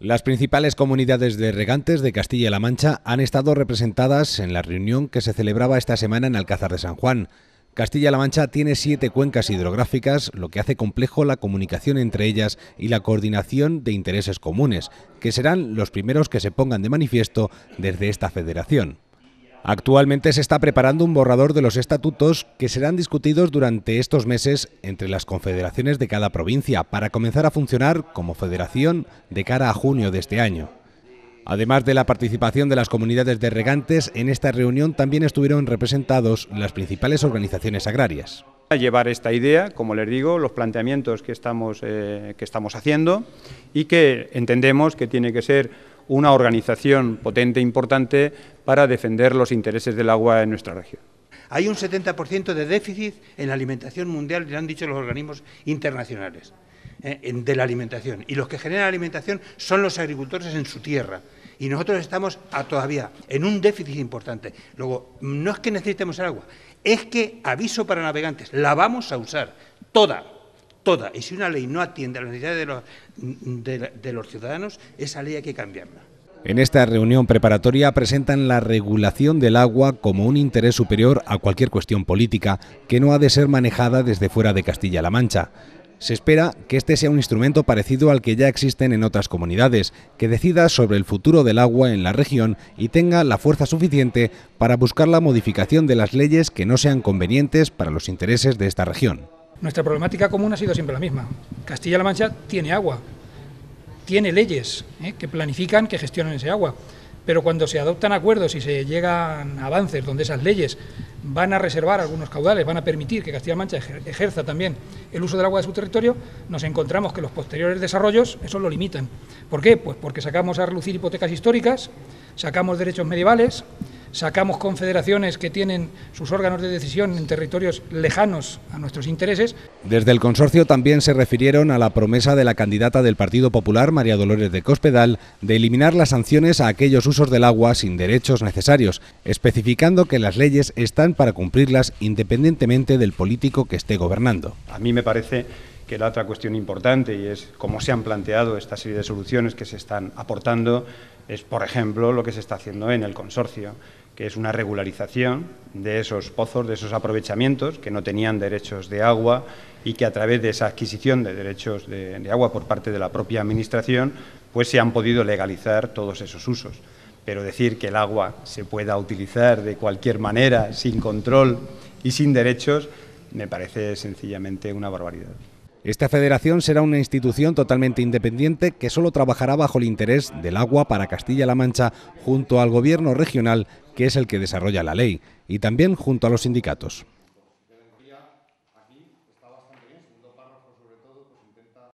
Las principales comunidades de regantes de Castilla-La Mancha han estado representadas en la reunión que se celebraba esta semana en Alcázar de San Juan. Castilla-La Mancha tiene siete cuencas hidrográficas, lo que hace complejo la comunicación entre ellas y la coordinación de intereses comunes, que serán los primeros que se pongan de manifiesto desde esta federación. Actualmente se está preparando un borrador de los estatutos que serán discutidos durante estos meses entre las confederaciones de cada provincia para comenzar a funcionar como federación de cara a junio de este año. Además de la participación de las comunidades de regantes, en esta reunión también estuvieron representados las principales organizaciones agrarias. llevar esta idea, como les digo, los planteamientos que estamos, eh, que estamos haciendo y que entendemos que tiene que ser una organización potente e importante para defender los intereses del agua en nuestra región. Hay un 70% de déficit en la alimentación mundial, lo han dicho los organismos internacionales, eh, de la alimentación. Y los que generan alimentación son los agricultores en su tierra. Y nosotros estamos todavía en un déficit importante. Luego, no es que necesitemos el agua, es que, aviso para navegantes, la vamos a usar toda. Y si una ley no atiende a las necesidades de los ciudadanos, esa ley hay que cambiarla. En esta reunión preparatoria presentan la regulación del agua como un interés superior a cualquier cuestión política que no ha de ser manejada desde fuera de Castilla-La Mancha. Se espera que este sea un instrumento parecido al que ya existen en otras comunidades, que decida sobre el futuro del agua en la región y tenga la fuerza suficiente para buscar la modificación de las leyes que no sean convenientes para los intereses de esta región. Nuestra problemática común ha sido siempre la misma. Castilla-La Mancha tiene agua, tiene leyes ¿eh? que planifican, que gestionan ese agua. Pero cuando se adoptan acuerdos y se llegan avances donde esas leyes van a reservar algunos caudales, van a permitir que Castilla-La Mancha ejerza también el uso del agua de su territorio, nos encontramos que los posteriores desarrollos eso lo limitan. ¿Por qué? Pues porque sacamos a relucir hipotecas históricas, sacamos derechos medievales, sacamos confederaciones que tienen sus órganos de decisión en territorios lejanos a nuestros intereses. Desde el consorcio también se refirieron a la promesa de la candidata del Partido Popular, María Dolores de Cospedal, de eliminar las sanciones a aquellos usos del agua sin derechos necesarios, especificando que las leyes están para cumplirlas independientemente del político que esté gobernando. A mí me parece que la otra cuestión importante y es cómo se han planteado esta serie de soluciones que se están aportando es, por ejemplo, lo que se está haciendo en el consorcio, que es una regularización de esos pozos, de esos aprovechamientos que no tenían derechos de agua y que a través de esa adquisición de derechos de, agua por parte de la propia Administración, pues se han podido legalizar todos esos usos. Pero decir que el agua se pueda utilizar de cualquier manera, sin control y sin derechos, me parece sencillamente una barbaridad. Esta federación será una institución totalmente independiente que solo trabajará bajo el interés del agua para Castilla-La Mancha junto al gobierno regional, que es el que desarrolla la ley, y también junto a los sindicatos.